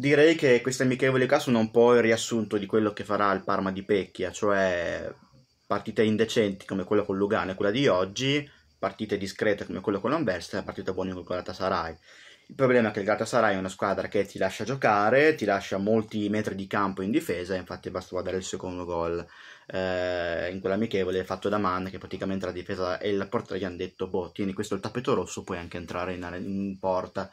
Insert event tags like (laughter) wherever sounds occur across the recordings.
direi che queste amichevoli qua sono un po' il riassunto di quello che farà il Parma di Pecchia, cioè partite indecenti come quella con Lugano e quella di oggi, partite discrete come quella con l'Anversa e partite buone con il Galatasaray. Il problema è che il Galatasaray è una squadra che ti lascia giocare, ti lascia molti metri di campo in difesa, infatti basta guardare il secondo gol eh, in quell'amichevole fatto da Mann che praticamente la difesa e la porta gli hanno detto boh tieni questo il tappeto rosso puoi anche entrare in, in porta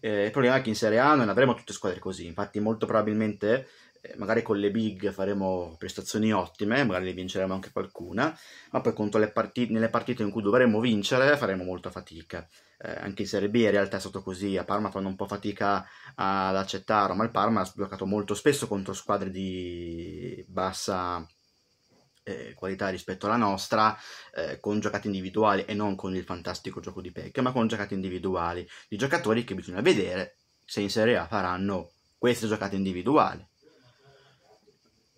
eh, il problema è che in Serie A non avremo tutte squadre così, infatti molto probabilmente eh, magari con le big faremo prestazioni ottime, magari ne vinceremo anche qualcuna, ma poi contro le partite, nelle partite in cui dovremmo vincere faremo molta fatica. Eh, anche in Serie B in realtà è stato così, a Parma fanno un po' fatica ad accettarlo, ma il Parma ha sbloccato molto spesso contro squadre di bassa eh, qualità rispetto alla nostra, eh, con giocate individuali e non con il fantastico gioco di Pecca, ma con giocate individuali di giocatori che bisogna vedere se in Serie A faranno queste giocate individuali.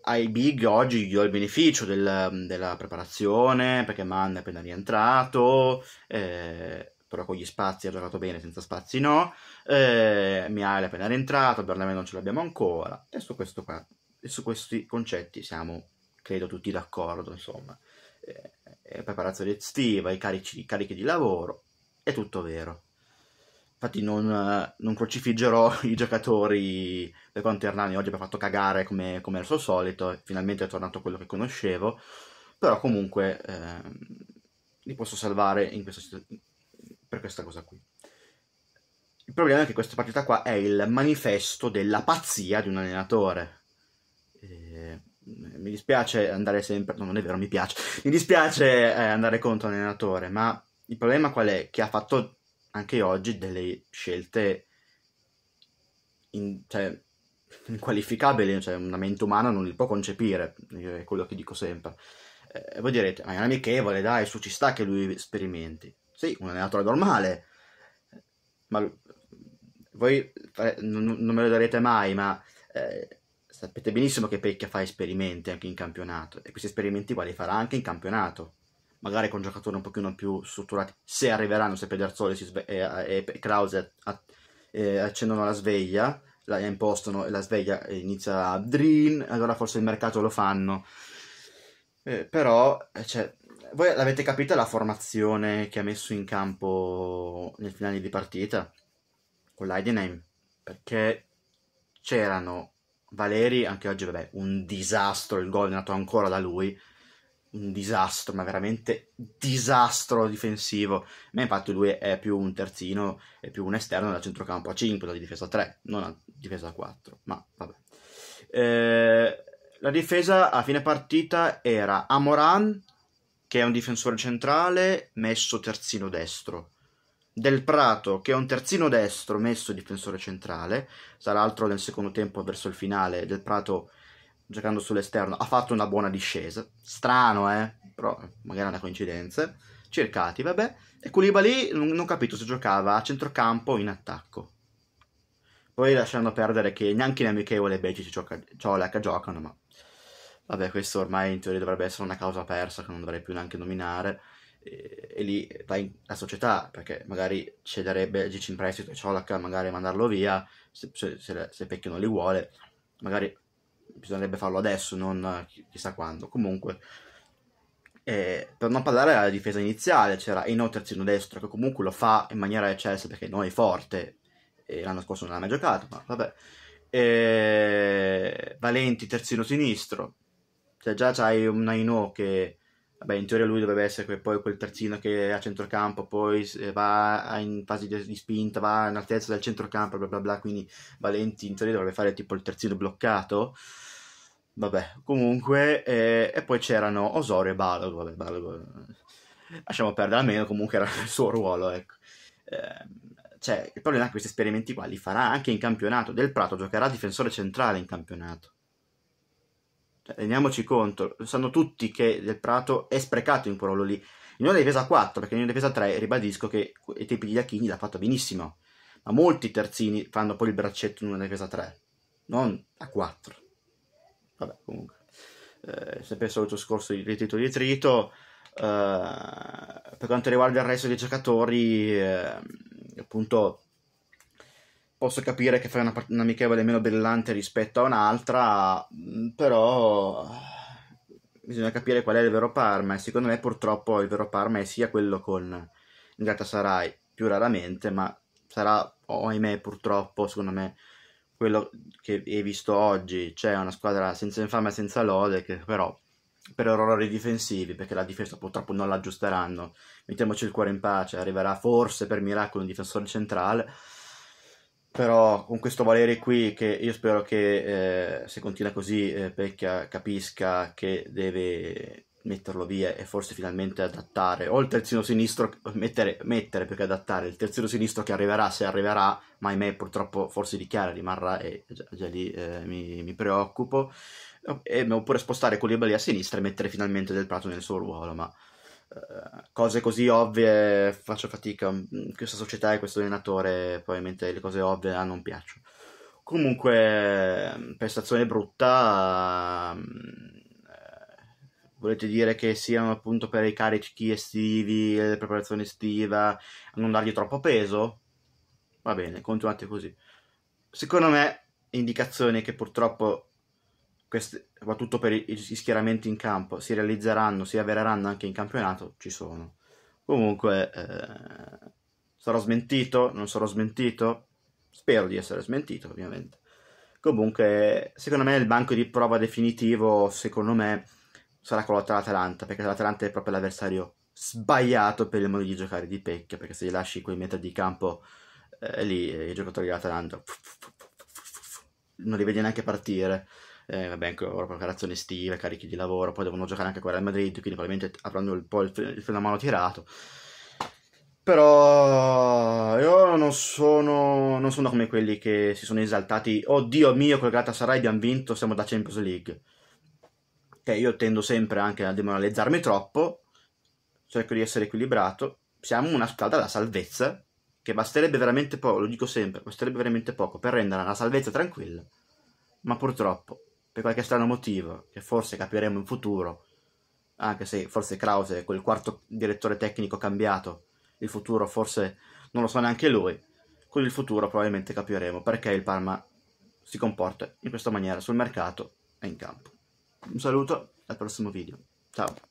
Ai big oggi gli ho il beneficio del, della preparazione perché Mann è appena rientrato, eh, però con gli spazi ha giocato bene, senza spazi no. Eh, Miale è appena rientrato, Bernabé non ce l'abbiamo ancora. E su, qua, e su questi concetti siamo credo tutti d'accordo, insomma, eh, eh preparazione estiva, i carichi, carichi di lavoro, è tutto vero. Infatti non, eh, non crocifiggerò (laughs) i giocatori per quanto Hernani oggi mi ha fatto cagare come, come al suo solito, finalmente è tornato quello che conoscevo, però comunque eh, li posso salvare questa, per questa cosa qui. Il problema è che questa partita qua è il manifesto della pazzia di un allenatore mi dispiace andare sempre, no, non è vero, mi piace, mi dispiace eh, andare contro l'allenatore, ma il problema qual è? Che ha fatto anche oggi delle scelte in, cioè, inqualificabili, cioè una mente umana non li può concepire, è quello che dico sempre. Eh, voi direte, ma è un amichevole, dai, su ci sta che lui sperimenti. Sì, un allenatore normale, ma voi non, non me lo darete mai, ma... Eh, sapete benissimo che Pecchia fa esperimenti anche in campionato e questi esperimenti qua li farà anche in campionato magari con giocatori un pochino più strutturati se arriveranno, se Pederzoli e, e, Krause accendono la sveglia la impostano e la sveglia inizia a drin allora forse il mercato lo fanno eh, però eh, cioè, voi l'avete capita la formazione che ha messo in campo nel finale di partita con l'Aidenheim perché c'erano Valeri, anche oggi, vabbè, un disastro, il gol è nato ancora da lui, un disastro, ma veramente disastro difensivo. Ma infatti lui è più un terzino, è più un esterno da centrocampo a 5, da difesa a 3, non a difesa a 4, ma vabbè. Eh, la difesa a fine partita era Amoran, che è un difensore centrale, messo terzino destro. Del Prato, che è un terzino destro messo difensore centrale, tra l'altro nel secondo tempo verso il finale Del Prato giocando sull'esterno ha fatto una buona discesa, strano eh, però magari è una coincidenza, cercati vabbè, e Koulibaly non ho capito se giocava a centrocampo o in attacco. Poi lasciando perdere che neanche in amichevole Becci ci gioca, Ciolac giocano, ma vabbè questo ormai in teoria dovrebbe essere una causa persa che non dovrei più neanche nominare e, e lì vai la società perché magari cederebbe Gic in prestito e Ciolac magari mandarlo via se, se, se, se Pecchio non li vuole magari bisognerebbe farlo adesso non chissà quando comunque eh, per non parlare della difesa iniziale c'era Eno terzino destro che comunque lo fa in maniera eccessa perché noi è forte e l'anno scorso non l'ha mai giocato ma vabbè e... Valenti terzino sinistro cioè già c'hai un Naino che Vabbè, in teoria lui dovrebbe essere poi quel terzino che è a centrocampo, poi eh, va in fase di, spinta, va in altezza del centrocampo, bla bla bla, quindi Valenti in teoria dovrebbe fare tipo il terzino bloccato. Vabbè, comunque, eh, e poi c'erano Osorio e Balog, vabbè, Balogo, eh, lasciamo perdere, almeno comunque era il suo ruolo, ecco. Eh, cioè, il problema è che questi esperimenti qua li farà anche in campionato, Del Prato giocherà difensore centrale in campionato rendiamoci conto, sanno tutti che Del Prato è sprecato in quello lì. In una difesa 4, perché in una difesa 3 ribadisco che i tempi di Iachini l'ha fatto benissimo, ma molti terzini fanno poi il braccetto in una difesa 3, non a 4. Vabbè, comunque, eh, sempre il solito discorso di ritrito di ritrito. Eh, per quanto riguarda il resto dei giocatori, eh, appunto, posso capire che fai una, part- una amichevole meno brillante rispetto a un'altra, mm, però eh, bisogna capire qual è il vero Parma e secondo me purtroppo il vero Parma è sia quello con Galatasaray più raramente, ma sarà, ahimè, purtroppo, secondo me, quello che hai visto oggi. C'è una squadra senza infame e senza lode che però per errori difensivi, perché la difesa purtroppo non l'aggiusteranno. Mettiamoci il cuore in pace, arriverà forse per miracolo un difensore centrale, però con questo Valeri qui che io spero che eh, se continua così eh, Pecchia capisca che deve metterlo via e forse finalmente adattare o il terzino sinistro mettere, mettere perché adattare il terzino sinistro che arriverà se arriverà ma ahimè purtroppo forse di Chiara rimarrà e già, già lì eh, mi, mi, preoccupo e, oppure spostare Colibali a sinistra e mettere finalmente Del Prato nel suo ruolo ma eh, cose così ovvie faccio fatica. Mm, questa società e questo allenatore, probabilmente le cose ovvie a non piacciono. Comunque, mm, prestazione brutta. Mm, eh, volete dire che siano appunto per i carichi estivi, la preparazione estiva, non dargli troppo peso, va bene, continuate così. Secondo me, indicazioni che purtroppo queste, soprattutto per i, gli schieramenti in campo, si realizzeranno, si avvereranno anche in campionato, ci sono. Comunque, eh, sarò smentito, non sarò smentito, spero di essere smentito ovviamente. Comunque, secondo me il banco di prova definitivo, secondo me, sarà quello dell'Atalanta, perché l'Atalanta è proprio l'avversario sbagliato per il modo di giocare di Pecchia, perché se gli lasci quei metri di campo eh, lì, eh, i giocatori dell'Atalanta non li vedi neanche partire eh, vabbè, anche ora preparazione estiva, carichi di lavoro, poi devono giocare anche qua al Madrid, quindi probabilmente avranno un po' il, il freno a mano tirato. Però io non sono, non sono come quelli che si sono esaltati, oddio mio, col Galatasaray abbiamo vinto, siamo da Champions League. Che io tendo sempre anche a demoralizzarmi troppo, cerco di essere equilibrato. Siamo una squadra da salvezza, che basterebbe veramente poco, lo dico sempre, basterebbe veramente poco per rendere la salvezza tranquilla. Ma purtroppo per qualche strano motivo, che forse capiremo in futuro, anche se forse Krause, quel quarto direttore tecnico cambiato, il futuro forse non lo sa so neanche lui, con il futuro probabilmente capiremo perché il Parma si comporta in questa maniera sul mercato e in campo. Un saluto, al prossimo video. Ciao.